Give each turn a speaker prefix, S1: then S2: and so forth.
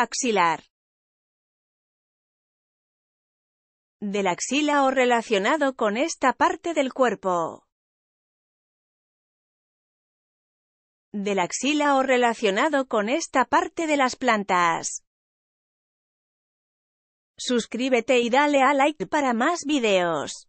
S1: Axilar. Del axila o relacionado con esta parte del cuerpo. Del axila o relacionado con esta parte de las plantas. Suscríbete y dale a like para más videos.